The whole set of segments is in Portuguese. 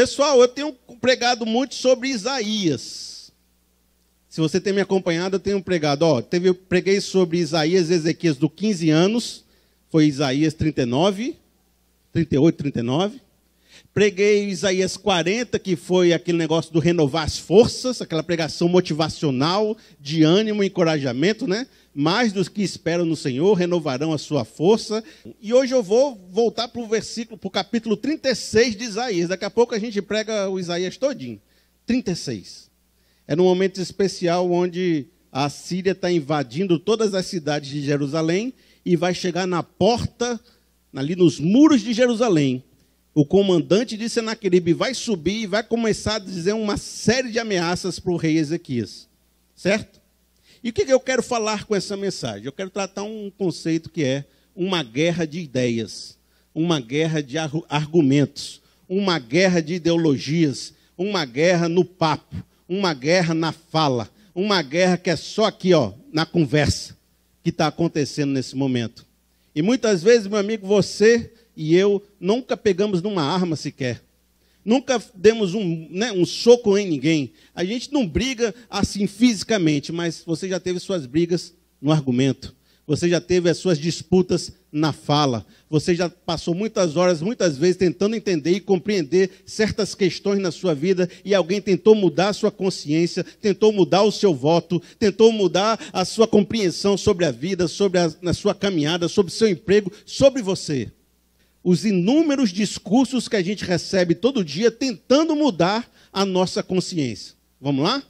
Pessoal, eu tenho pregado muito sobre Isaías. Se você tem me acompanhado, eu tenho pregado. Ó, teve, eu preguei sobre Isaías e Ezequias do 15 anos. Foi Isaías 39, 38, 39. Preguei Isaías 40, que foi aquele negócio do renovar as forças, aquela pregação motivacional, de ânimo, encorajamento, né? mais dos que esperam no Senhor renovarão a sua força. E hoje eu vou voltar para o versículo, para o capítulo 36 de Isaías. Daqui a pouco a gente prega o Isaías todinho. 36. É num momento especial onde a Síria está invadindo todas as cidades de Jerusalém e vai chegar na porta, ali nos muros de Jerusalém. O comandante de Senaqueribe vai subir e vai começar a dizer uma série de ameaças para o rei Ezequias. Certo? E o que eu quero falar com essa mensagem? Eu quero tratar um conceito que é uma guerra de ideias, uma guerra de argumentos, uma guerra de ideologias, uma guerra no papo, uma guerra na fala, uma guerra que é só aqui, ó, na conversa, que está acontecendo nesse momento. E muitas vezes, meu amigo, você e eu nunca pegamos numa arma sequer. Nunca demos um, né, um soco em ninguém. A gente não briga assim fisicamente, mas você já teve suas brigas no argumento. Você já teve as suas disputas na fala. Você já passou muitas horas, muitas vezes, tentando entender e compreender certas questões na sua vida e alguém tentou mudar a sua consciência, tentou mudar o seu voto, tentou mudar a sua compreensão sobre a vida, sobre a, a sua caminhada, sobre o seu emprego, sobre você os inúmeros discursos que a gente recebe todo dia tentando mudar a nossa consciência. Vamos lá?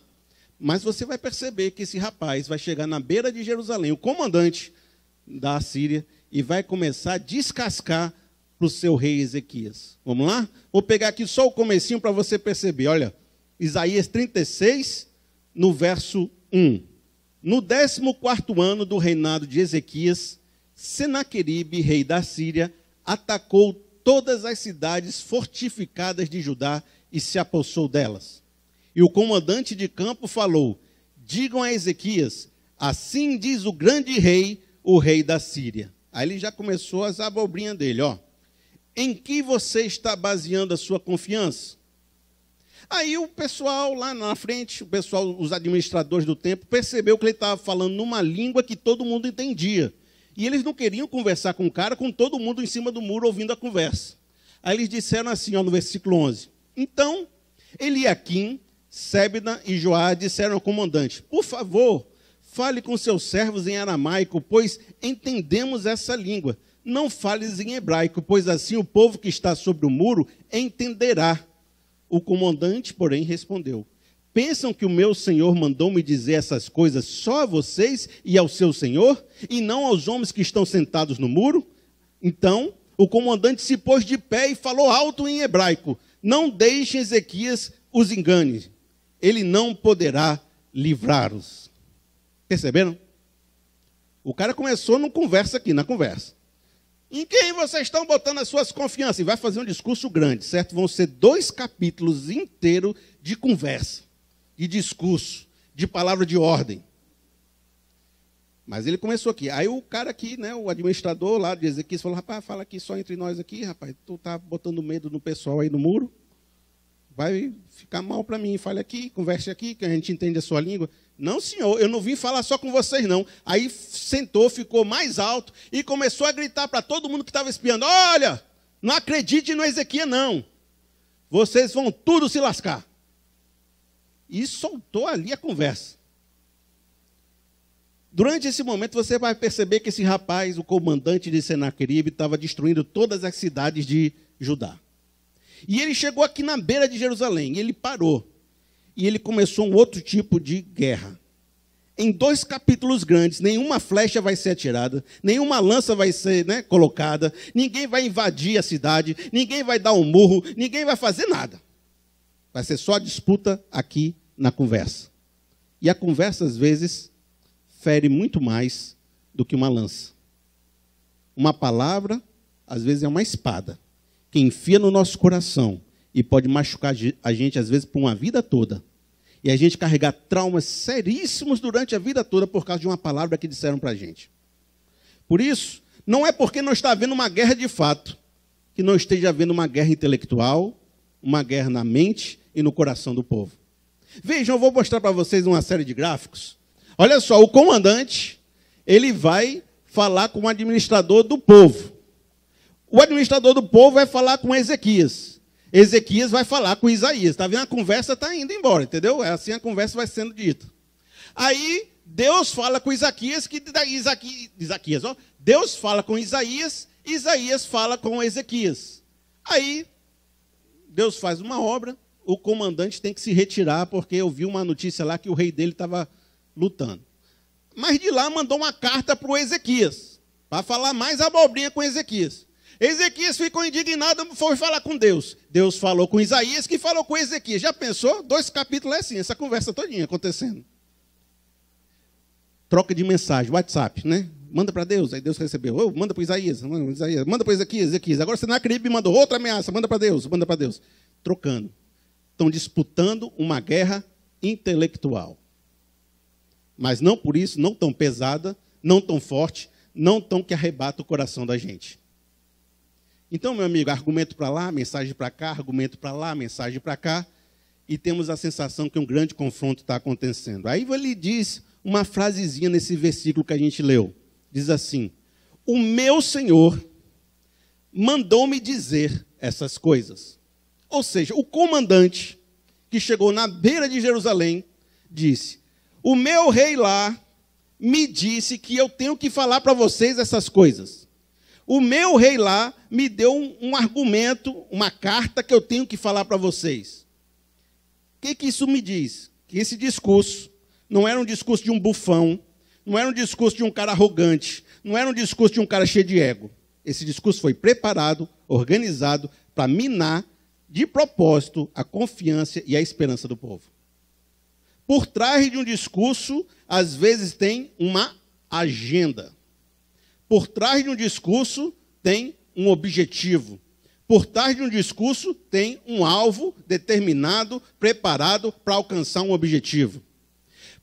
Mas você vai perceber que esse rapaz vai chegar na beira de Jerusalém, o comandante da Assíria, e vai começar a descascar para o seu rei Ezequias. Vamos lá? Vou pegar aqui só o comecinho para você perceber. Olha, Isaías 36, no verso 1. No 14 ano do reinado de Ezequias, Senaqueribe, rei da Síria, atacou todas as cidades fortificadas de Judá e se apossou delas. E o comandante de campo falou: Digam a Ezequias, assim diz o grande rei, o rei da Síria. Aí ele já começou as abobrinhas dele, ó. Em que você está baseando a sua confiança? Aí o pessoal lá na frente, o pessoal, os administradores do tempo, percebeu que ele estava falando numa língua que todo mundo entendia. E eles não queriam conversar com o cara, com todo mundo em cima do muro ouvindo a conversa. Aí eles disseram assim, ó, no versículo 11: Então Eliaquim, Sebna e Joá disseram ao comandante: Por favor, fale com seus servos em aramaico, pois entendemos essa língua. Não fales em hebraico, pois assim o povo que está sobre o muro entenderá. O comandante, porém, respondeu: pensam que o meu Senhor mandou me dizer essas coisas só a vocês e ao seu Senhor, e não aos homens que estão sentados no muro? Então, o comandante se pôs de pé e falou alto em hebraico: Não deixe Ezequias os engane, ele não poderá livrá-los. Perceberam? O cara começou numa conversa aqui, na conversa. Em quem vocês estão botando as suas confianças? E vai fazer um discurso grande, certo? Vão ser dois capítulos inteiros de conversa de discurso, de palavra de ordem. Mas ele começou aqui. Aí o cara aqui, né, o administrador lá de Ezequias, falou: rapaz, fala aqui só entre nós aqui, rapaz, tu tá botando medo no pessoal aí no muro. Vai ficar mal para mim. Fale aqui, converse aqui, que a gente entende a sua língua. Não, senhor, eu não vim falar só com vocês, não. Aí sentou, ficou mais alto e começou a gritar para todo mundo que estava espiando: olha, não acredite no Ezequias, não. Vocês vão tudo se lascar e soltou ali a conversa. Durante esse momento, você vai perceber que esse rapaz, o comandante de Senaqueribe, estava destruindo todas as cidades de Judá. E ele chegou aqui na beira de Jerusalém, e ele parou. E ele começou um outro tipo de guerra. Em dois capítulos grandes, nenhuma flecha vai ser atirada, nenhuma lança vai ser né, colocada, ninguém vai invadir a cidade, ninguém vai dar um murro, ninguém vai fazer nada. Vai ser só disputa aqui na conversa. E a conversa, às vezes, fere muito mais do que uma lança. Uma palavra, às vezes, é uma espada que enfia no nosso coração e pode machucar a gente, às vezes, por uma vida toda. E a gente carregar traumas seríssimos durante a vida toda por causa de uma palavra que disseram para a gente. Por isso, não é porque não está havendo uma guerra de fato que não esteja havendo uma guerra intelectual, uma guerra na mente e no coração do povo. Vejam, eu vou mostrar para vocês uma série de gráficos. Olha só, o comandante, ele vai falar com o administrador do povo. O administrador do povo vai falar com Ezequias. Ezequias vai falar com Isaías. Está vendo? A conversa está indo embora, entendeu? É assim a conversa vai sendo dita. Aí Deus fala com Isaquias, que Isaqui, Isaquias, ó, Deus fala com Isaías, Isaías fala com Ezequias. Aí Deus faz uma obra, o comandante tem que se retirar, porque eu vi uma notícia lá que o rei dele estava lutando. Mas de lá mandou uma carta para o Ezequias, para falar mais abobrinha com Ezequias. Ezequias ficou indignado, foi falar com Deus. Deus falou com Isaías, que falou com Ezequias. Já pensou? Dois capítulos é assim, essa conversa todinha acontecendo. Troca de mensagem, WhatsApp, né? Manda para Deus, aí Deus recebeu. Oh, manda para Isaías, manda para Isaías, manda para Ezequias, Ezequias. Agora me mandou outra ameaça, manda para Deus, manda para Deus. Trocando estão disputando uma guerra intelectual. Mas não por isso, não tão pesada, não tão forte, não tão que arrebata o coração da gente. Então, meu amigo, argumento para lá, mensagem para cá, argumento para lá, mensagem para cá, e temos a sensação que um grande confronto está acontecendo. Aí ele diz uma frasezinha nesse versículo que a gente leu. Diz assim: O meu Senhor mandou-me dizer essas coisas. Ou seja, o comandante que chegou na beira de Jerusalém disse: O meu rei lá me disse que eu tenho que falar para vocês essas coisas. O meu rei lá me deu um, um argumento, uma carta que eu tenho que falar para vocês. O que, que isso me diz? Que esse discurso não era um discurso de um bufão, não era um discurso de um cara arrogante, não era um discurso de um cara cheio de ego. Esse discurso foi preparado, organizado para minar de propósito a confiança e a esperança do povo. Por trás de um discurso, às vezes tem uma agenda. Por trás de um discurso, tem um objetivo. Por trás de um discurso, tem um alvo determinado, preparado para alcançar um objetivo.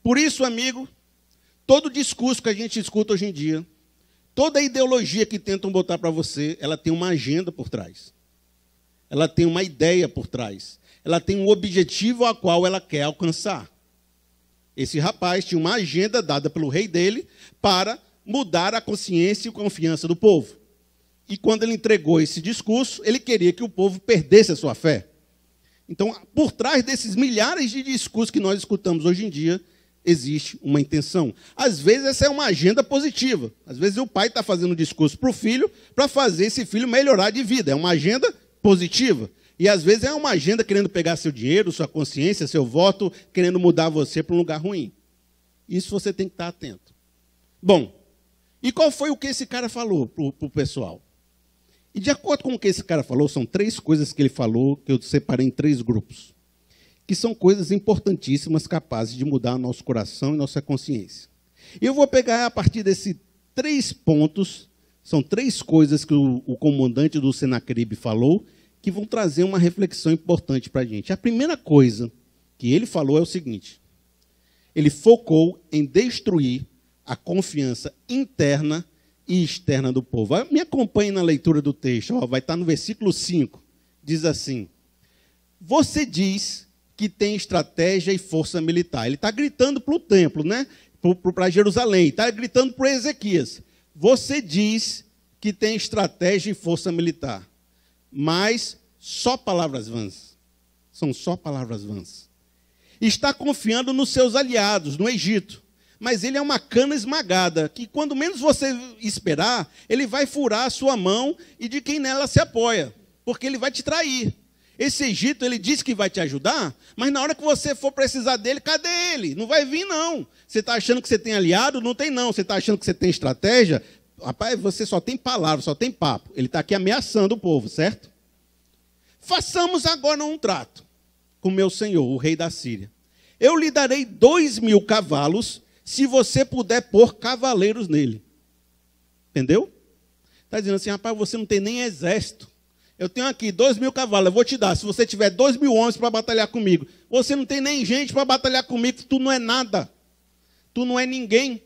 Por isso, amigo, todo discurso que a gente escuta hoje em dia, toda ideologia que tentam botar para você, ela tem uma agenda por trás ela tem uma ideia por trás. Ela tem um objetivo a qual ela quer alcançar. Esse rapaz tinha uma agenda dada pelo rei dele para mudar a consciência e confiança do povo. E quando ele entregou esse discurso, ele queria que o povo perdesse a sua fé. Então, por trás desses milhares de discursos que nós escutamos hoje em dia, existe uma intenção. Às vezes, essa é uma agenda positiva. Às vezes, o pai está fazendo um discurso para o filho para fazer esse filho melhorar de vida. É uma agenda positiva. E às vezes é uma agenda querendo pegar seu dinheiro, sua consciência, seu voto, querendo mudar você para um lugar ruim. Isso você tem que estar atento. Bom, e qual foi o que esse cara falou para o pessoal? E de acordo com o que esse cara falou, são três coisas que ele falou que eu separei em três grupos, que são coisas importantíssimas capazes de mudar nosso coração e nossa consciência. Eu vou pegar a partir desses três pontos, são três coisas que o, o comandante do Senacribe falou que vão trazer uma reflexão importante para a gente. A primeira coisa que ele falou é o seguinte: ele focou em destruir a confiança interna e externa do povo. Ah, me acompanhe na leitura do texto, ó, vai estar tá no versículo 5. Diz assim: Você diz que tem estratégia e força militar. Ele está gritando para o templo, né? para Jerusalém, está gritando para Ezequias. Você diz que tem estratégia e força militar mas só palavras vãs. São só palavras vãs. Está confiando nos seus aliados, no Egito. Mas ele é uma cana esmagada, que quando menos você esperar, ele vai furar a sua mão e de quem nela se apoia, porque ele vai te trair. Esse Egito, ele diz que vai te ajudar, mas na hora que você for precisar dele, cadê ele? Não vai vir, não. Você está achando que você tem aliado? Não tem, não. Você está achando que você tem estratégia? Rapaz, você só tem palavra, só tem papo. Ele está aqui ameaçando o povo, certo? Façamos agora um trato com meu senhor, o rei da Síria. Eu lhe darei dois mil cavalos, se você puder pôr cavaleiros nele. Entendeu? Está dizendo assim, rapaz, você não tem nem exército. Eu tenho aqui dois mil cavalos, eu vou te dar. Se você tiver dois mil homens para batalhar comigo, você não tem nem gente para batalhar comigo, tu não é nada. Tu não é ninguém.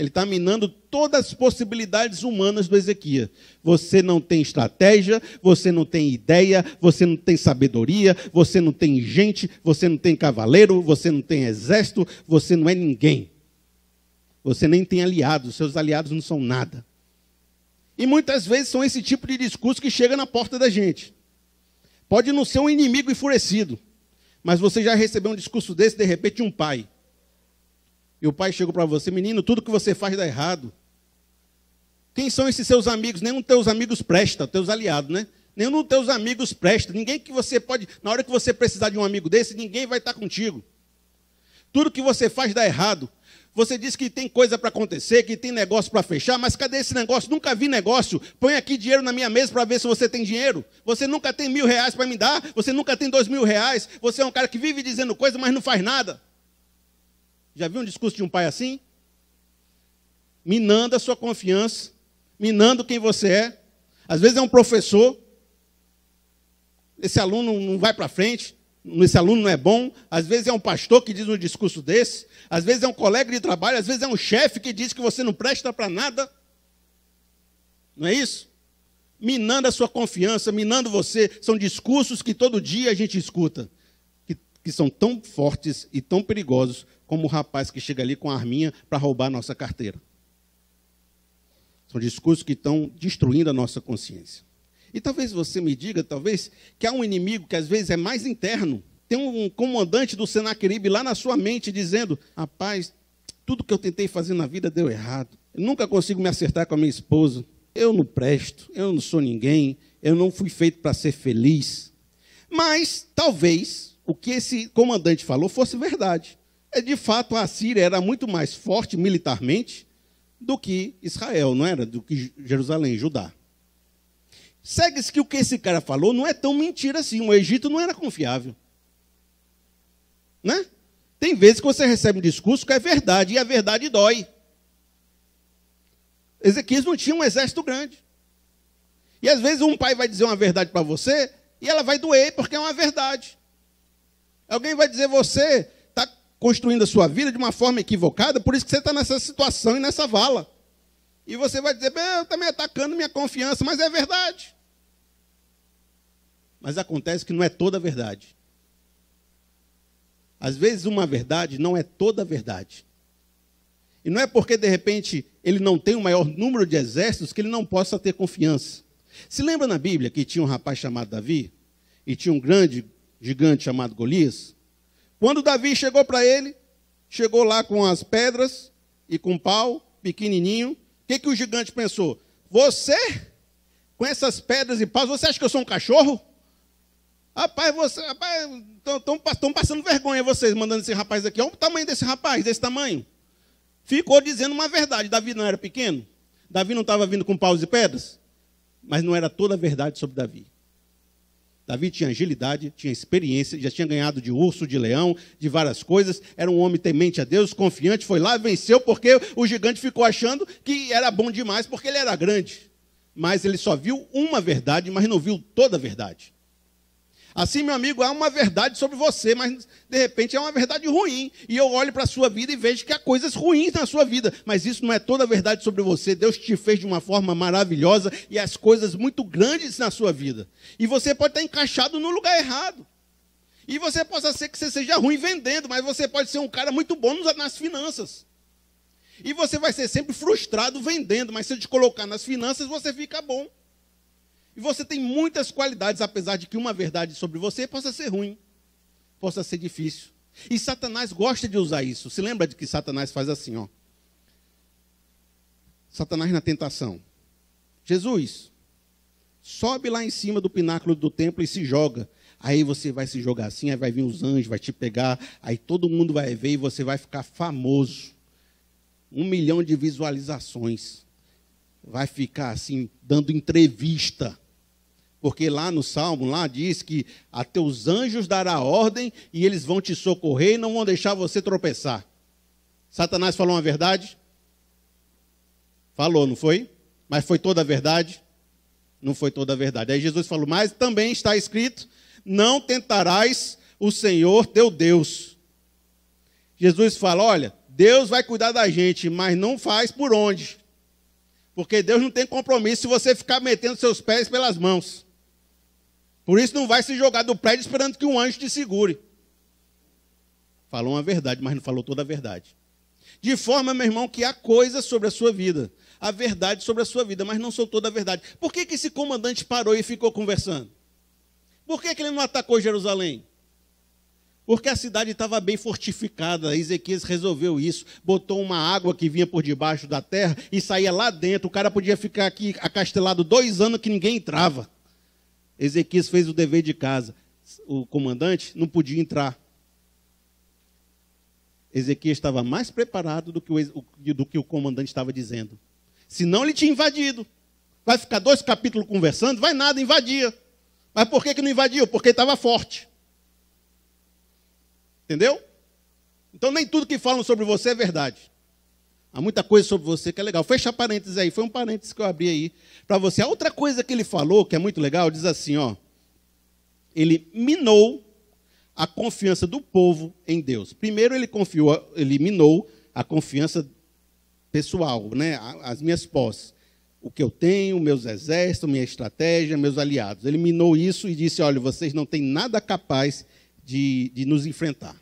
Ele está minando todas as possibilidades humanas do Ezequias. Você não tem estratégia, você não tem ideia, você não tem sabedoria, você não tem gente, você não tem cavaleiro, você não tem exército, você não é ninguém. Você nem tem aliados, seus aliados não são nada. E muitas vezes são esse tipo de discurso que chega na porta da gente. Pode não ser um inimigo enfurecido, mas você já recebeu um discurso desse, de repente, de um pai e o pai chegou para você, menino, tudo que você faz dá errado. Quem são esses seus amigos? Nenhum dos teus amigos presta, teus aliados, né? Nenhum dos teus amigos presta. Ninguém que você pode, na hora que você precisar de um amigo desse, ninguém vai estar contigo. Tudo que você faz dá errado. Você diz que tem coisa para acontecer, que tem negócio para fechar, mas cadê esse negócio? Nunca vi negócio. Põe aqui dinheiro na minha mesa para ver se você tem dinheiro. Você nunca tem mil reais para me dar, você nunca tem dois mil reais. Você é um cara que vive dizendo coisa, mas não faz nada. Já viu um discurso de um pai assim? Minando a sua confiança, minando quem você é. Às vezes é um professor, esse aluno não vai para frente, esse aluno não é bom, às vezes é um pastor que diz um discurso desse, às vezes é um colega de trabalho, às vezes é um chefe que diz que você não presta para nada. Não é isso? Minando a sua confiança, minando você, são discursos que todo dia a gente escuta que são tão fortes e tão perigosos como o rapaz que chega ali com a arminha para roubar a nossa carteira. São discursos que estão destruindo a nossa consciência. E talvez você me diga, talvez, que há um inimigo que às vezes é mais interno. Tem um comandante do Senaqueribe lá na sua mente dizendo: rapaz, tudo que eu tentei fazer na vida deu errado. Eu nunca consigo me acertar com a minha esposa. Eu não presto, eu não sou ninguém, eu não fui feito para ser feliz. Mas talvez o que esse comandante falou fosse verdade. É de fato a Síria era muito mais forte militarmente do que Israel, não era? Do que Jerusalém, Judá. Segue-se que o que esse cara falou não é tão mentira assim. O Egito não era confiável. Né? Tem vezes que você recebe um discurso que é verdade, e a verdade dói. Ezequias não tinha um exército grande. E às vezes um pai vai dizer uma verdade para você, e ela vai doer, porque é uma verdade. Alguém vai dizer, você está construindo a sua vida de uma forma equivocada, por isso que você está nessa situação e nessa vala. E você vai dizer, bem, eu também atacando minha confiança, mas é verdade. Mas acontece que não é toda a verdade. Às vezes uma verdade não é toda a verdade. E não é porque de repente ele não tem o maior número de exércitos que ele não possa ter confiança. Se lembra na Bíblia que tinha um rapaz chamado Davi e tinha um grande gigante chamado Golias, quando Davi chegou para ele, chegou lá com as pedras e com pau, pequenininho, o que, que o gigante pensou? Você, com essas pedras e paus, você acha que eu sou um cachorro? Rapaz, você, rapaz, estão passando vergonha vocês, mandando esse rapaz aqui. Olha o tamanho desse rapaz, desse tamanho. Ficou dizendo uma verdade. Davi não era pequeno? Davi não estava vindo com paus e pedras? Mas não era toda a verdade sobre Davi. Davi tinha agilidade, tinha experiência, já tinha ganhado de urso, de leão, de várias coisas. Era um homem temente a Deus, confiante, foi lá, venceu, porque o gigante ficou achando que era bom demais, porque ele era grande. Mas ele só viu uma verdade, mas não viu toda a verdade. Assim, meu amigo, há uma verdade sobre você, mas de repente é uma verdade ruim. E eu olho para a sua vida e vejo que há coisas ruins na sua vida, mas isso não é toda a verdade sobre você. Deus te fez de uma forma maravilhosa e as coisas muito grandes na sua vida. E você pode estar encaixado no lugar errado. E você possa ser que você seja ruim vendendo, mas você pode ser um cara muito bom nas finanças. E você vai ser sempre frustrado vendendo, mas se eu te colocar nas finanças, você fica bom. E você tem muitas qualidades, apesar de que uma verdade sobre você possa ser ruim, possa ser difícil. E Satanás gosta de usar isso. Se lembra de que Satanás faz assim, ó. Satanás na tentação. Jesus, sobe lá em cima do pináculo do templo e se joga. Aí você vai se jogar assim, aí vai vir os anjos, vai te pegar, aí todo mundo vai ver e você vai ficar famoso. Um milhão de visualizações vai ficar assim, dando entrevista. Porque lá no Salmo, lá diz que a teus anjos dará ordem e eles vão te socorrer e não vão deixar você tropeçar. Satanás falou uma verdade? Falou, não foi? Mas foi toda a verdade? Não foi toda a verdade. Aí Jesus falou, mas também está escrito, não tentarás o Senhor teu Deus. Jesus fala, olha, Deus vai cuidar da gente, mas não faz por onde. Porque Deus não tem compromisso se você ficar metendo seus pés pelas mãos. Por isso não vai se jogar do prédio esperando que um anjo te segure. Falou uma verdade, mas não falou toda a verdade. De forma, meu irmão, que há coisas sobre a sua vida. A verdade sobre a sua vida, mas não sou toda a verdade. Por que, que esse comandante parou e ficou conversando? Por que, que ele não atacou Jerusalém? Porque a cidade estava bem fortificada, Ezequias resolveu isso, botou uma água que vinha por debaixo da terra e saía lá dentro. O cara podia ficar aqui acastelado dois anos que ninguém entrava. Ezequias fez o dever de casa. O comandante não podia entrar. Ezequias estava mais preparado do que, o, do que o comandante estava dizendo. Senão ele tinha invadido. Vai ficar dois capítulos conversando, vai nada, invadia. Mas por que, que não invadiu? Porque estava forte. Entendeu? Então nem tudo que falam sobre você é verdade. Há muita coisa sobre você que é legal. Fecha parênteses aí, foi um parênteses que eu abri aí para você. A outra coisa que ele falou, que é muito legal, diz assim, ó. Ele minou a confiança do povo em Deus. Primeiro ele confiou, ele minou a confiança pessoal, né? As minhas posses, o que eu tenho, meus exércitos, minha estratégia, meus aliados. Ele minou isso e disse: "Olha, vocês não têm nada capaz de, de nos enfrentar.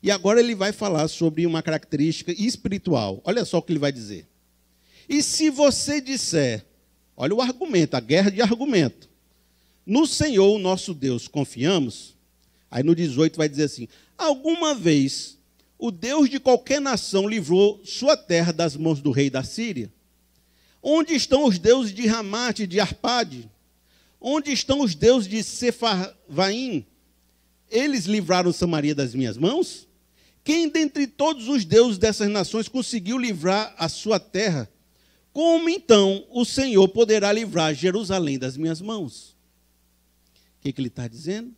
E agora ele vai falar sobre uma característica espiritual. Olha só o que ele vai dizer. E se você disser, olha o argumento, a guerra de argumento. No Senhor, nosso Deus, confiamos. Aí no 18 vai dizer assim: Alguma vez o Deus de qualquer nação livrou sua terra das mãos do rei da Síria? Onde estão os deuses de Ramate, de Arpade? Onde estão os deuses de Sephavaim? eles livraram Samaria das minhas mãos? Quem dentre todos os deuses dessas nações conseguiu livrar a sua terra? Como então o Senhor poderá livrar Jerusalém das minhas mãos? O que, que ele está dizendo?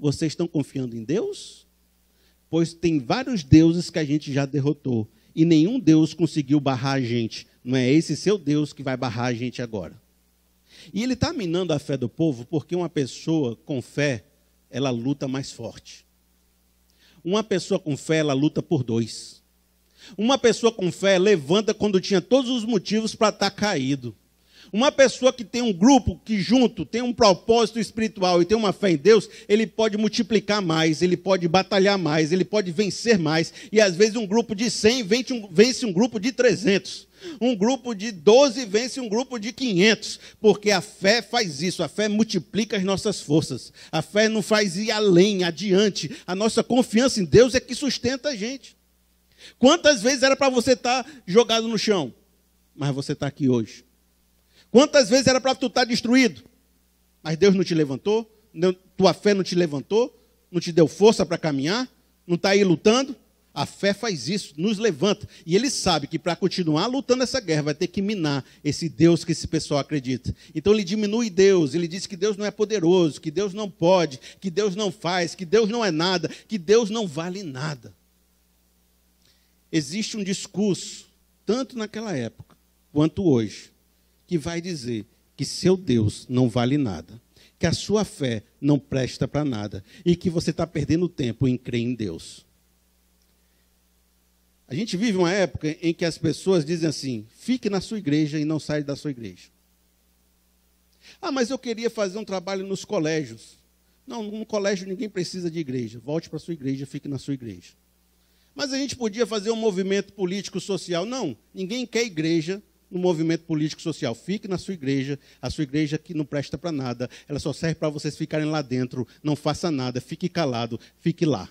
Vocês estão confiando em Deus? Pois tem vários deuses que a gente já derrotou e nenhum Deus conseguiu barrar a gente. Não é esse seu Deus que vai barrar a gente agora. E ele está minando a fé do povo porque uma pessoa com fé ela luta mais forte. Uma pessoa com fé, ela luta por dois. Uma pessoa com fé levanta quando tinha todos os motivos para estar tá caído. Uma pessoa que tem um grupo que junto tem um propósito espiritual e tem uma fé em Deus, ele pode multiplicar mais, ele pode batalhar mais, ele pode vencer mais. E às vezes um grupo de 100 vence um, vence um grupo de 300. Um grupo de 12 vence um grupo de 500, porque a fé faz isso, a fé multiplica as nossas forças. A fé não faz ir além, adiante. A nossa confiança em Deus é que sustenta a gente. Quantas vezes era para você estar tá jogado no chão, mas você está aqui hoje? Quantas vezes era para tu estar tá destruído, mas Deus não te levantou? tua fé não te levantou? Não te deu força para caminhar? Não está aí lutando? A fé faz isso, nos levanta. E ele sabe que para continuar lutando essa guerra, vai ter que minar esse Deus que esse pessoal acredita. Então ele diminui Deus, ele diz que Deus não é poderoso, que Deus não pode, que Deus não faz, que Deus não é nada, que Deus não vale nada. Existe um discurso, tanto naquela época quanto hoje, que vai dizer que seu Deus não vale nada, que a sua fé não presta para nada e que você está perdendo tempo em crer em Deus. A gente vive uma época em que as pessoas dizem assim: fique na sua igreja e não saia da sua igreja. Ah, mas eu queria fazer um trabalho nos colégios. Não, no colégio ninguém precisa de igreja. Volte para a sua igreja, fique na sua igreja. Mas a gente podia fazer um movimento político social. Não, ninguém quer igreja no movimento político social. Fique na sua igreja, a sua igreja que não presta para nada, ela só serve para vocês ficarem lá dentro, não faça nada, fique calado, fique lá.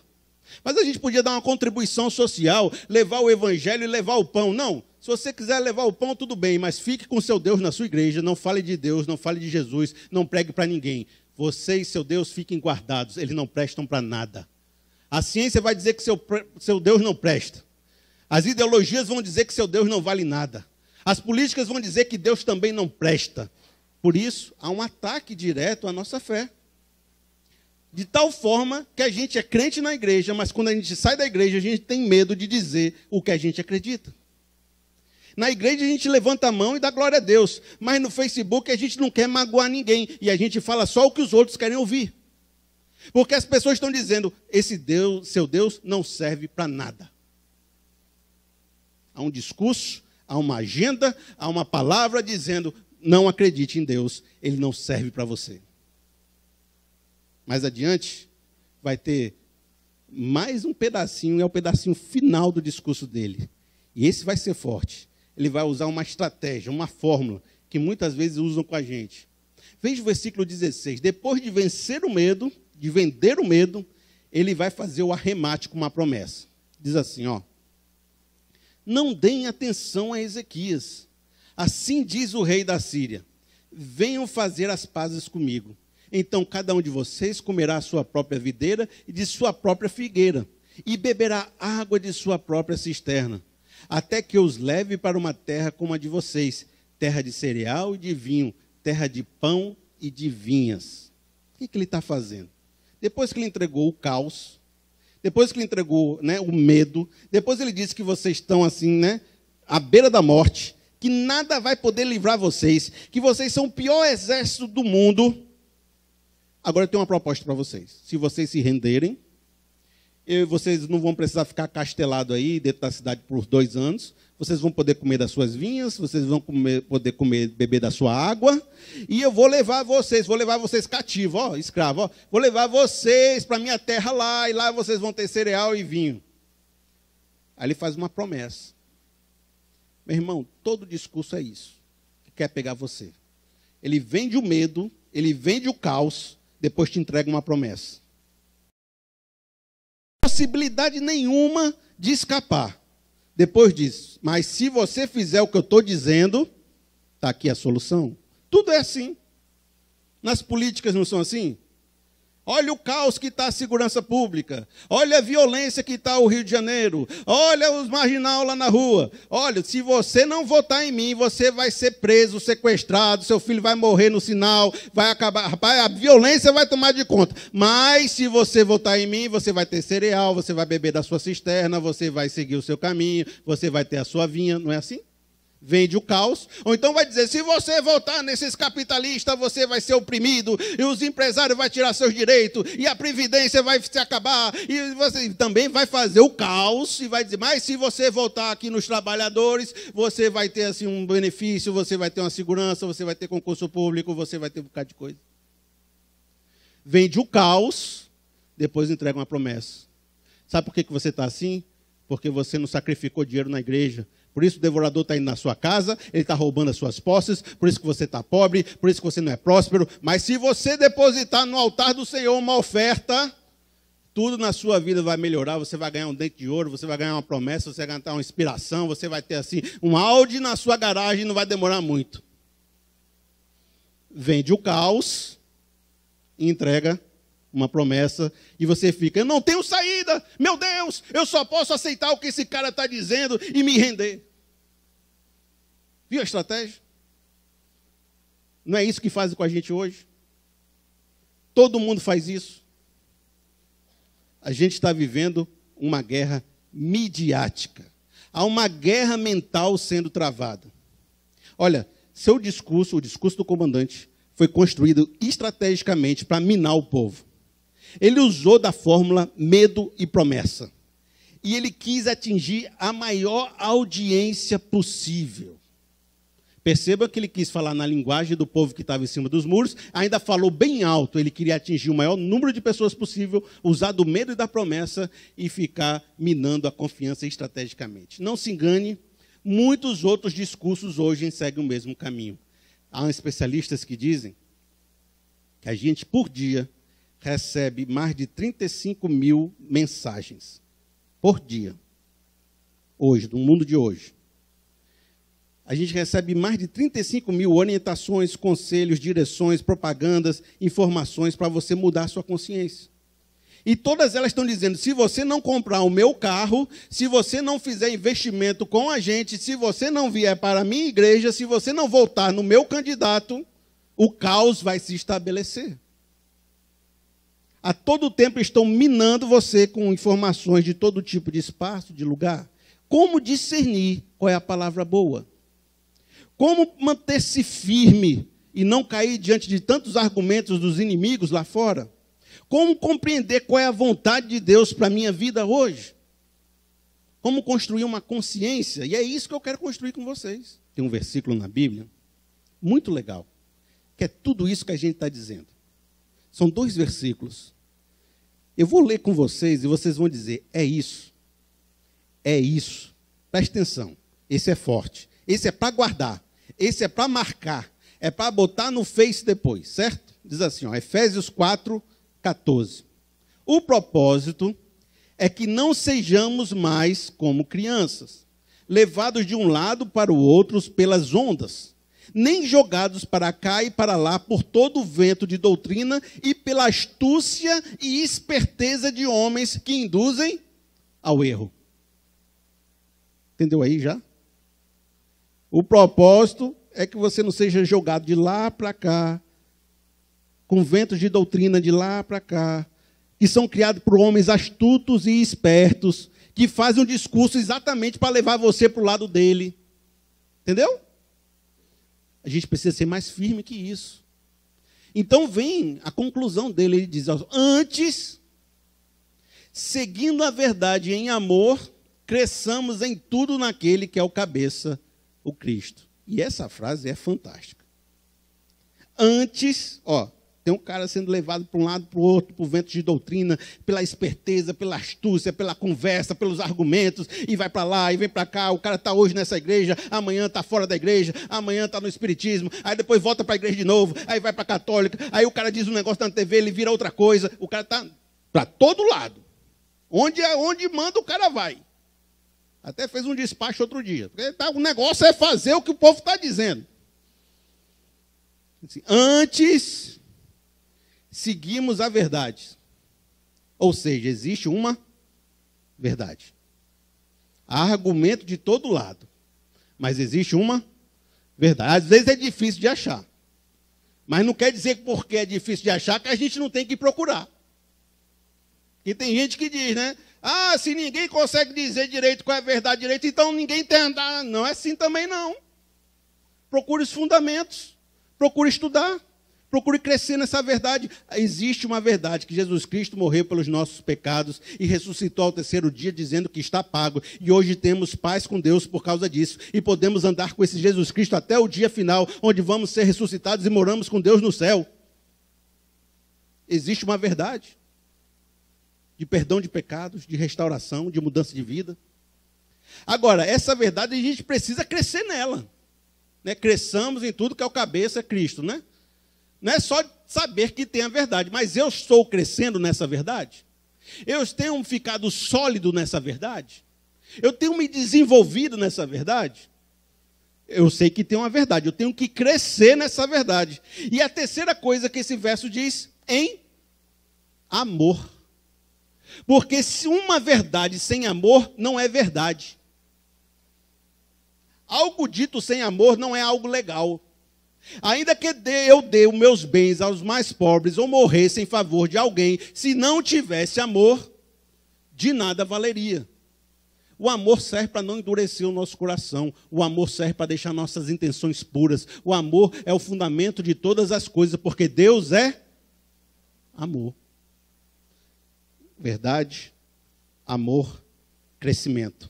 Mas a gente podia dar uma contribuição social, levar o evangelho e levar o pão. Não. Se você quiser levar o pão, tudo bem, mas fique com seu Deus na sua igreja, não fale de Deus, não fale de Jesus, não pregue para ninguém. Você e seu Deus fiquem guardados, eles não prestam para nada. A ciência vai dizer que seu, seu Deus não presta. As ideologias vão dizer que seu Deus não vale nada. As políticas vão dizer que Deus também não presta. Por isso, há um ataque direto à nossa fé de tal forma que a gente é crente na igreja, mas quando a gente sai da igreja, a gente tem medo de dizer o que a gente acredita. Na igreja a gente levanta a mão e dá glória a Deus, mas no Facebook a gente não quer magoar ninguém e a gente fala só o que os outros querem ouvir. Porque as pessoas estão dizendo: esse Deus, seu Deus não serve para nada. Há um discurso, há uma agenda, há uma palavra dizendo: não acredite em Deus, ele não serve para você mais adiante, vai ter mais um pedacinho, é o pedacinho final do discurso dele. E esse vai ser forte. Ele vai usar uma estratégia, uma fórmula, que muitas vezes usam com a gente. Veja o versículo 16. Depois de vencer o medo, de vender o medo, ele vai fazer o arremate com uma promessa. Diz assim, ó: Não deem atenção a Ezequias. Assim diz o rei da Síria: Venham fazer as pazes comigo então cada um de vocês comerá a sua própria videira e de sua própria figueira, e beberá água de sua própria cisterna, até que eu os leve para uma terra como a de vocês, terra de cereal e de vinho, terra de pão e de vinhas. O que, que ele está fazendo? Depois que ele entregou o caos, depois que ele entregou né, o medo, depois ele disse que vocês estão assim, né, à beira da morte, que nada vai poder livrar vocês, que vocês são o pior exército do mundo. Agora eu tenho uma proposta para vocês. Se vocês se renderem, eu, vocês não vão precisar ficar castelado aí dentro da cidade por dois anos. Vocês vão poder comer das suas vinhas, vocês vão comer, poder comer, beber da sua água. E eu vou levar vocês, vou levar vocês cativo, ó, escravo, ó. Vou levar vocês para minha terra lá, e lá vocês vão ter cereal e vinho. Aí ele faz uma promessa. Meu irmão, todo discurso é isso. Que quer pegar você. Ele vende o medo, ele vende o caos, depois te entrega uma promessa. Possibilidade nenhuma de escapar. Depois diz: Mas se você fizer o que eu estou dizendo, está aqui a solução. Tudo é assim. Nas políticas não são assim? Olha o caos que está a segurança pública. Olha a violência que está o Rio de Janeiro. Olha os marginal lá na rua. Olha, se você não votar em mim, você vai ser preso, sequestrado, seu filho vai morrer no sinal, vai acabar. Rapaz, a violência vai tomar de conta. Mas se você votar em mim, você vai ter cereal, você vai beber da sua cisterna, você vai seguir o seu caminho, você vai ter a sua vinha. Não é assim? vende o caos, ou então vai dizer: se você votar nesses capitalistas, você vai ser oprimido, e os empresários vão tirar seus direitos, e a previdência vai se acabar, e você também vai fazer o caos, e vai dizer: mas se você votar aqui nos trabalhadores, você vai ter assim um benefício, você vai ter uma segurança, você vai ter concurso público, você vai ter um bocado de coisa. Vende o caos, depois entrega uma promessa. Sabe por que, que você está assim? Porque você não sacrificou dinheiro na igreja, por isso o devorador está indo na sua casa, ele está roubando as suas posses, por isso que você está pobre, por isso que você não é próspero. Mas se você depositar no altar do Senhor uma oferta, tudo na sua vida vai melhorar, você vai ganhar um dente de ouro, você vai ganhar uma promessa, você vai ganhar uma inspiração, você vai ter assim, um Audi na sua garagem, não vai demorar muito. Vende o caos e entrega uma promessa e você fica, eu não tenho saída, meu Deus, eu só posso aceitar o que esse cara está dizendo e me render. Viu a estratégia? Não é isso que fazem com a gente hoje? Todo mundo faz isso. A gente está vivendo uma guerra midiática. Há uma guerra mental sendo travada. Olha, seu discurso, o discurso do comandante, foi construído estrategicamente para minar o povo. Ele usou da fórmula medo e promessa. E ele quis atingir a maior audiência possível. Perceba que ele quis falar na linguagem do povo que estava em cima dos muros, ainda falou bem alto, ele queria atingir o maior número de pessoas possível, usar do medo e da promessa e ficar minando a confiança estrategicamente. Não se engane, muitos outros discursos hoje seguem o mesmo caminho. Há especialistas que dizem que a gente, por dia, recebe mais de 35 mil mensagens por dia, hoje, no mundo de hoje. A gente recebe mais de 35 mil orientações, conselhos, direções, propagandas, informações para você mudar sua consciência. E todas elas estão dizendo: se você não comprar o meu carro, se você não fizer investimento com a gente, se você não vier para a minha igreja, se você não voltar no meu candidato, o caos vai se estabelecer a todo tempo estão minando você com informações de todo tipo de espaço, de lugar? Como discernir qual é a palavra boa? Como manter-se firme e não cair diante de tantos argumentos dos inimigos lá fora? Como compreender qual é a vontade de Deus para a minha vida hoje? Como construir uma consciência? E é isso que eu quero construir com vocês. Tem um versículo na Bíblia, muito legal, que é tudo isso que a gente está dizendo. São dois versículos eu vou ler com vocês e vocês vão dizer: é isso. É isso. Presta atenção. Esse é forte. Esse é para guardar. Esse é para marcar. É para botar no Face depois, certo? Diz assim, ó, Efésios 4, 14. O propósito é que não sejamos mais como crianças, levados de um lado para o outro pelas ondas nem jogados para cá e para lá por todo o vento de doutrina e pela astúcia e esperteza de homens que induzem ao erro. Entendeu aí já? O propósito é que você não seja jogado de lá para cá, com ventos de doutrina de lá para cá, que são criados por homens astutos e espertos, que fazem um discurso exatamente para levar você para o lado dele. Entendeu? A gente precisa ser mais firme que isso. Então vem a conclusão dele, ele diz: antes, seguindo a verdade em amor, cresçamos em tudo naquele que é o cabeça, o Cristo. E essa frase é fantástica. Antes, ó, tem um cara sendo levado para um lado, para o outro, por ventos de doutrina, pela esperteza, pela astúcia, pela conversa, pelos argumentos, e vai para lá, e vem para cá. O cara está hoje nessa igreja, amanhã está fora da igreja, amanhã está no espiritismo, aí depois volta para a igreja de novo, aí vai para a católica, aí o cara diz um negócio na TV, ele vira outra coisa. O cara está para todo lado. Onde, é, onde manda o cara vai. Até fez um despacho outro dia. Porque tá, o negócio é fazer o que o povo está dizendo. Assim, antes seguimos a verdade. Ou seja, existe uma verdade. Há argumento de todo lado, mas existe uma verdade. Às vezes é difícil de achar. Mas não quer dizer que porque é difícil de achar que a gente não tem que procurar. E tem gente que diz, né? Ah, se ninguém consegue dizer direito qual é a verdade direito, então ninguém tem. Não é assim também, não. Procure os fundamentos, procure estudar. Procure crescer nessa verdade. Existe uma verdade que Jesus Cristo morreu pelos nossos pecados e ressuscitou ao terceiro dia dizendo que está pago. E hoje temos paz com Deus por causa disso e podemos andar com esse Jesus Cristo até o dia final, onde vamos ser ressuscitados e moramos com Deus no céu. Existe uma verdade de perdão de pecados, de restauração, de mudança de vida. Agora, essa verdade a gente precisa crescer nela. Né? Cresçamos em tudo que é o cabeça, é Cristo, né? Não é só saber que tem a verdade, mas eu estou crescendo nessa verdade? Eu tenho ficado sólido nessa verdade? Eu tenho me desenvolvido nessa verdade? Eu sei que tem uma verdade, eu tenho que crescer nessa verdade. E a terceira coisa que esse verso diz, em amor. Porque se uma verdade sem amor não é verdade. Algo dito sem amor não é algo legal. Ainda que eu dê os meus bens aos mais pobres ou morresse em favor de alguém, se não tivesse amor, de nada valeria. O amor serve para não endurecer o nosso coração. O amor serve para deixar nossas intenções puras. O amor é o fundamento de todas as coisas, porque Deus é amor. Verdade, amor, crescimento.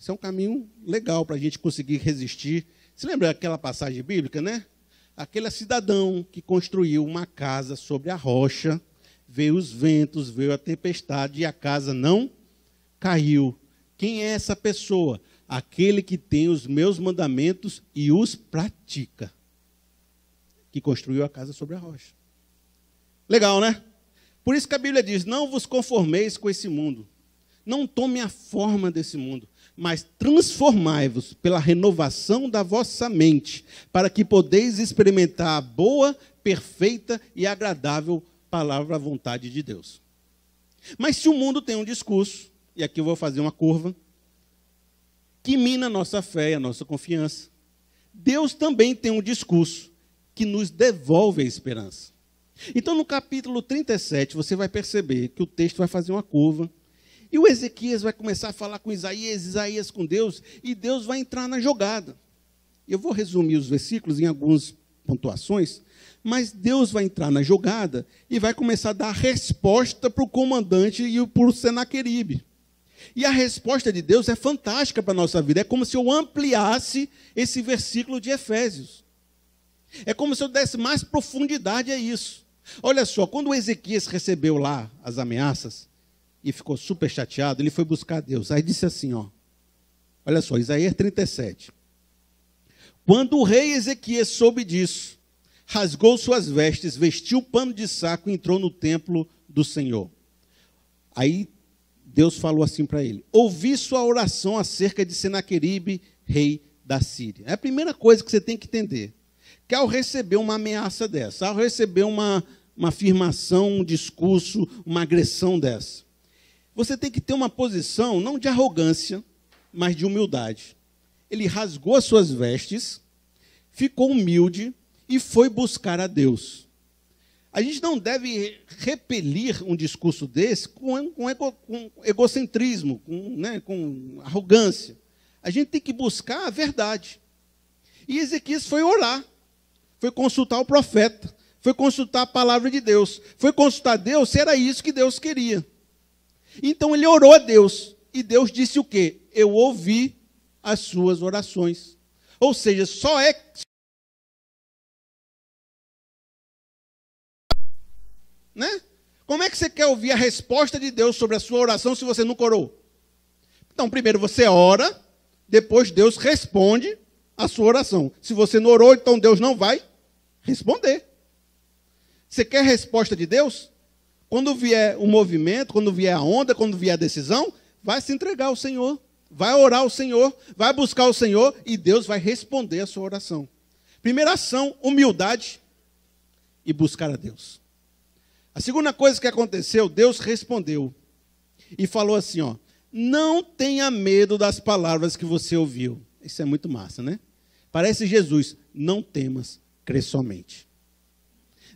Esse é um caminho legal para a gente conseguir resistir você lembra aquela passagem bíblica, né? Aquele cidadão que construiu uma casa sobre a rocha, veio os ventos, veio a tempestade e a casa não caiu. Quem é essa pessoa? Aquele que tem os meus mandamentos e os pratica. Que construiu a casa sobre a rocha. Legal, né? Por isso que a Bíblia diz: Não vos conformeis com esse mundo. Não tome a forma desse mundo mas transformai-vos pela renovação da vossa mente, para que podeis experimentar a boa, perfeita e agradável palavra à vontade de Deus. Mas se o mundo tem um discurso, e aqui eu vou fazer uma curva, que mina a nossa fé e a nossa confiança, Deus também tem um discurso que nos devolve a esperança. Então, no capítulo 37, você vai perceber que o texto vai fazer uma curva e o Ezequias vai começar a falar com Isaías, Isaías com Deus, e Deus vai entrar na jogada. Eu vou resumir os versículos em algumas pontuações, mas Deus vai entrar na jogada e vai começar a dar resposta para o comandante e para o Senaqueribe. E a resposta de Deus é fantástica para a nossa vida. É como se eu ampliasse esse versículo de Efésios. É como se eu desse mais profundidade a isso. Olha só, quando Ezequias recebeu lá as ameaças, e ficou super chateado, ele foi buscar Deus. Aí disse assim, ó. Olha só, Isaías 37. Quando o rei Ezequias soube disso, rasgou suas vestes, vestiu pano de saco e entrou no templo do Senhor. Aí Deus falou assim para ele: Ouvi sua oração acerca de Senaqueribe, rei da Síria. É a primeira coisa que você tem que entender. Que ao receber uma ameaça dessa, ao receber uma, uma afirmação, um discurso, uma agressão dessa, você tem que ter uma posição não de arrogância, mas de humildade. Ele rasgou as suas vestes, ficou humilde e foi buscar a Deus. A gente não deve repelir um discurso desse com, com, ego, com egocentrismo, com, né, com arrogância. A gente tem que buscar a verdade. E Ezequias foi orar, foi consultar o profeta, foi consultar a palavra de Deus, foi consultar Deus se era isso que Deus queria. Então ele orou a Deus. E Deus disse o quê? Eu ouvi as suas orações. Ou seja, só é. Né? Como é que você quer ouvir a resposta de Deus sobre a sua oração se você não orou? Então, primeiro você ora, depois Deus responde a sua oração. Se você não orou, então Deus não vai responder. Você quer resposta de Deus? Quando vier o movimento, quando vier a onda, quando vier a decisão, vai se entregar ao Senhor, vai orar ao Senhor, vai buscar o Senhor e Deus vai responder a sua oração. Primeira ação, humildade e buscar a Deus. A segunda coisa que aconteceu, Deus respondeu e falou assim, ó: "Não tenha medo das palavras que você ouviu". Isso é muito massa, né? Parece Jesus, não temas, crê somente.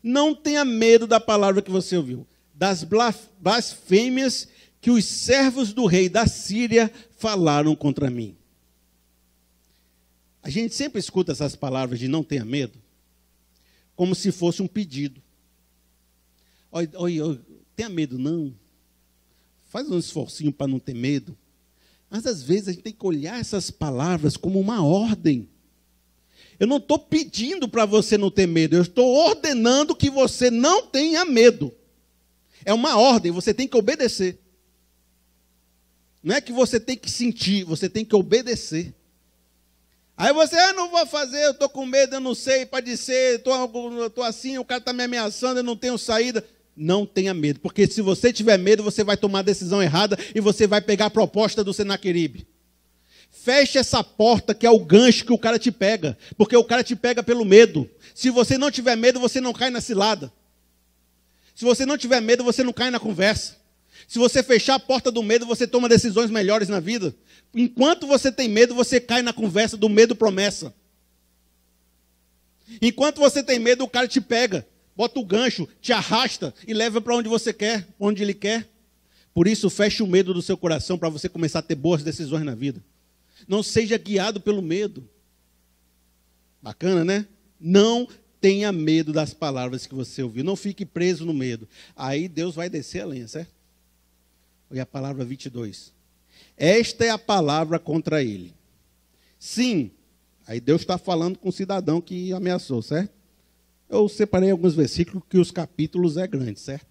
Não tenha medo da palavra que você ouviu das blasfêmias que os servos do rei da Síria falaram contra mim. A gente sempre escuta essas palavras de não tenha medo, como se fosse um pedido. Olha, tenha medo não. Faz um esforcinho para não ter medo. Mas às vezes a gente tem que olhar essas palavras como uma ordem. Eu não estou pedindo para você não ter medo, eu estou ordenando que você não tenha medo. É uma ordem, você tem que obedecer. Não é que você tem que sentir, você tem que obedecer. Aí você, ah, não vou fazer, eu estou com medo, eu não sei, pode ser, eu estou assim, o cara está me ameaçando, eu não tenho saída. Não tenha medo, porque se você tiver medo, você vai tomar a decisão errada e você vai pegar a proposta do Senaquerib. Feche essa porta que é o gancho que o cara te pega, porque o cara te pega pelo medo. Se você não tiver medo, você não cai na cilada. Se você não tiver medo, você não cai na conversa. Se você fechar a porta do medo, você toma decisões melhores na vida. Enquanto você tem medo, você cai na conversa do medo promessa. Enquanto você tem medo, o cara te pega, bota o gancho, te arrasta e leva para onde você quer, onde ele quer. Por isso, feche o medo do seu coração para você começar a ter boas decisões na vida. Não seja guiado pelo medo. Bacana, né? Não tenha medo das palavras que você ouviu. Não fique preso no medo. Aí Deus vai descer a lenha, certo? E a palavra 22. Esta é a palavra contra ele. Sim. Aí Deus está falando com o cidadão que ameaçou, certo? Eu separei alguns versículos que os capítulos é grande, certo?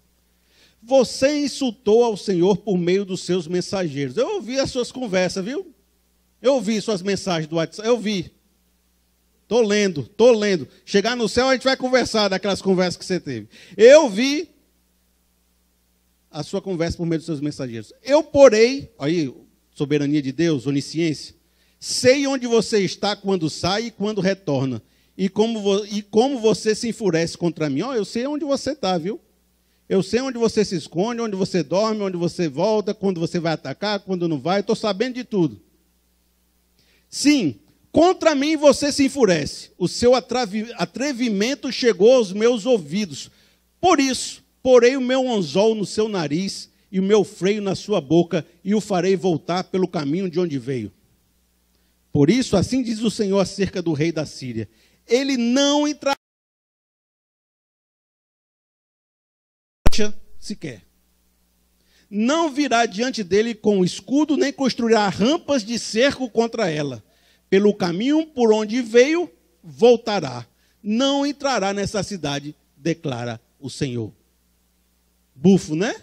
Você insultou ao Senhor por meio dos seus mensageiros. Eu ouvi as suas conversas, viu? Eu ouvi suas mensagens do WhatsApp, eu vi. Tô lendo, tô lendo. Chegar no céu a gente vai conversar daquelas conversas que você teve. Eu vi a sua conversa por meio dos seus mensageiros. Eu porei, aí, soberania de Deus, onisciência. Sei onde você está quando sai e quando retorna. E como, e como você se enfurece contra mim. Ó, oh, eu sei onde você está, viu? Eu sei onde você se esconde, onde você dorme, onde você volta, quando você vai atacar, quando não vai. Estou sabendo de tudo. Sim, Contra mim você se enfurece, o seu atrevimento chegou aos meus ouvidos. Por isso, porei o meu anzol no seu nariz e o meu freio na sua boca, e o farei voltar pelo caminho de onde veio. Por isso, assim diz o Senhor acerca do rei da Síria: ele não entrará sequer. Não virá diante dele com escudo, nem construirá rampas de cerco contra ela pelo caminho por onde veio, voltará. Não entrará nessa cidade, declara o Senhor. Bufo, né?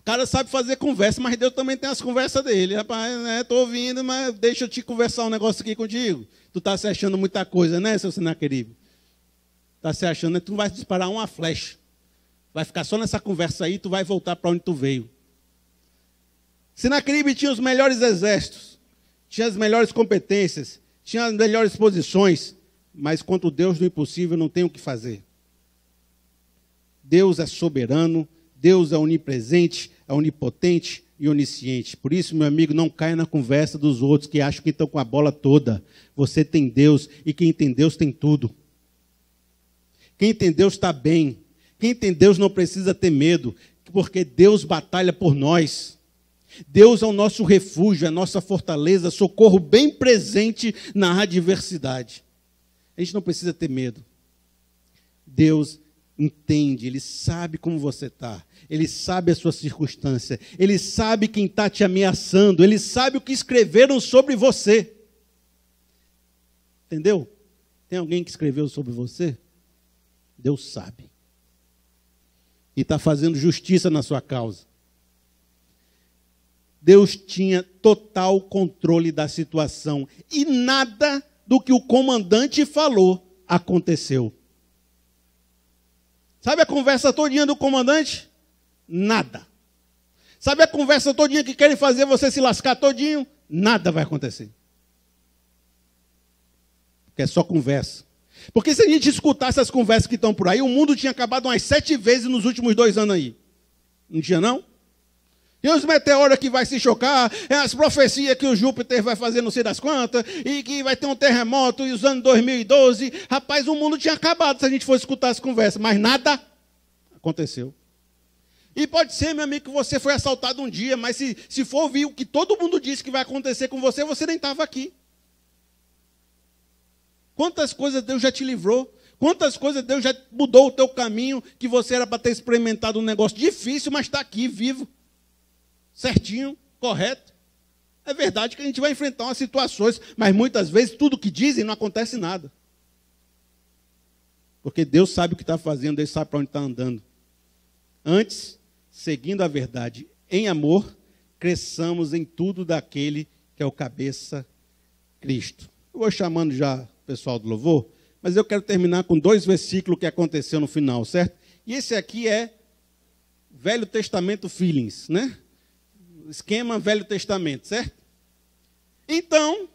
O cara sabe fazer conversa, mas Deus também tem as conversas dele. Rapaz, né? Tô ouvindo, mas deixa eu te conversar um negócio aqui contigo. Tu tá se achando muita coisa, né, seu Sinaqueribe? Tá se achando, né? Tu vai disparar uma flecha. Vai ficar só nessa conversa aí, tu vai voltar para onde tu veio. Sinaqueribe tinha os melhores exércitos tinha as melhores competências, tinha as melhores posições, mas quanto Deus do impossível não tem o que fazer. Deus é soberano, Deus é onipresente, é onipotente e onisciente. Por isso, meu amigo, não caia na conversa dos outros que acham que estão com a bola toda. Você tem Deus e quem tem Deus tem tudo. Quem tem Deus está bem. Quem tem Deus não precisa ter medo, porque Deus batalha por nós. Deus é o nosso refúgio, é a nossa fortaleza, socorro bem presente na adversidade. A gente não precisa ter medo. Deus entende, Ele sabe como você está, Ele sabe a sua circunstância, Ele sabe quem está te ameaçando, Ele sabe o que escreveram sobre você. Entendeu? Tem alguém que escreveu sobre você? Deus sabe. E está fazendo justiça na sua causa. Deus tinha total controle da situação e nada do que o comandante falou aconteceu. Sabe a conversa todinha do comandante? Nada. Sabe a conversa todinha que querem fazer você se lascar todinho? Nada vai acontecer. Porque é só conversa. Porque se a gente escutasse as conversas que estão por aí, o mundo tinha acabado umas sete vezes nos últimos dois anos aí. Não tinha, não? E os meteoros que vai se chocar, é as profecias que o Júpiter vai fazer não sei das quantas, e que vai ter um terremoto, e os anos 2012. Rapaz, o mundo tinha acabado se a gente fosse escutar as conversas, mas nada aconteceu. E pode ser, meu amigo, que você foi assaltado um dia, mas se, se for ouvir o que todo mundo disse que vai acontecer com você, você nem estava aqui. Quantas coisas Deus já te livrou, quantas coisas Deus já mudou o teu caminho, que você era para ter experimentado um negócio difícil, mas está aqui vivo certinho, correto. É verdade que a gente vai enfrentar umas situações, mas muitas vezes tudo que dizem não acontece nada. Porque Deus sabe o que está fazendo, Deus sabe para onde está andando. Antes, seguindo a verdade em amor, cresçamos em tudo daquele que é o cabeça Cristo. Eu vou chamando já o pessoal do louvor, mas eu quero terminar com dois versículos que aconteceu no final, certo? E esse aqui é Velho Testamento Feelings, né? esquema Velho Testamento, certo? Então,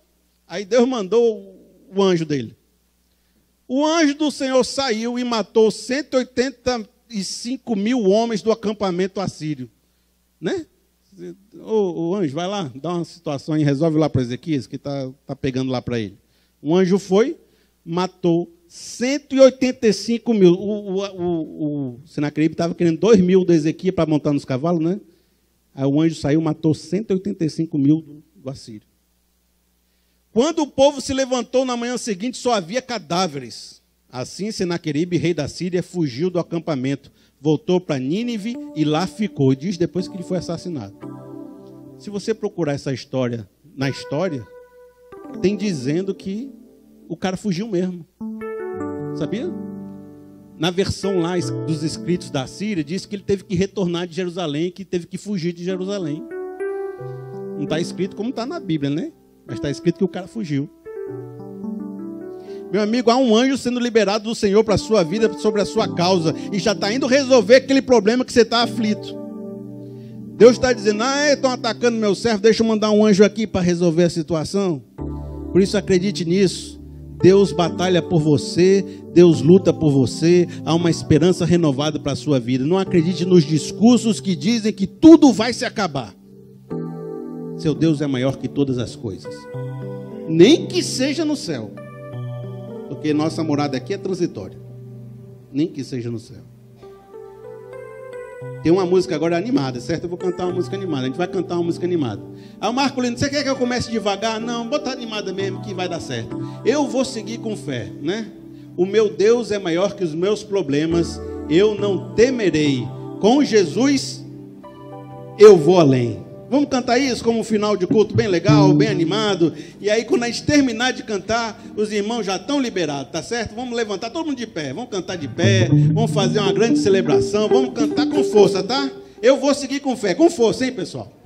aí Deus mandou o anjo dele. O anjo do Senhor saiu e matou 185 mil homens do acampamento assírio. Né? O, o anjo, vai lá, dá uma situação e resolve lá para Ezequias, que está tá pegando lá para ele. O anjo foi, matou 185 mil. O, o, o, o estava querendo 2 mil de Ezequias para montar nos cavalos, né? Aí o anjo saiu, e matou 185 mil do, do Assírio. Quando o povo se levantou na manhã seguinte, só havia cadáveres. Assim, Senaqueribe, rei da Síria, fugiu do acampamento, voltou para Nínive e lá ficou. Diz depois que ele foi assassinado. Se você procurar essa história na história, tem dizendo que o cara fugiu mesmo. Sabia? Na versão lá dos escritos da Síria, diz que ele teve que retornar de Jerusalém, que teve que fugir de Jerusalém. Não está escrito como está na Bíblia, né? Mas está escrito que o cara fugiu. Meu amigo, há um anjo sendo liberado do Senhor para a sua vida, sobre a sua causa, e já está indo resolver aquele problema que você está aflito. Deus está dizendo: ah, estão é, atacando meu servo, deixa eu mandar um anjo aqui para resolver a situação. Por isso, acredite nisso. Deus batalha por você, Deus luta por você, há uma esperança renovada para a sua vida. Não acredite nos discursos que dizem que tudo vai se acabar. Seu Deus é maior que todas as coisas, nem que seja no céu, porque nossa morada aqui é transitória, nem que seja no céu. Tem uma música agora animada, certo? Eu vou cantar uma música animada. A gente vai cantar uma música animada. Aí o Marco Lino, você quer que eu comece devagar? Não, bota animada mesmo que vai dar certo. Eu vou seguir com fé, né? O meu Deus é maior que os meus problemas. Eu não temerei. Com Jesus eu vou além. Vamos cantar isso como um final de culto bem legal, bem animado. E aí, quando a gente terminar de cantar, os irmãos já estão liberados, tá certo? Vamos levantar todo mundo de pé. Vamos cantar de pé. Vamos fazer uma grande celebração. Vamos cantar com força, tá? Eu vou seguir com fé. Com força, hein, pessoal?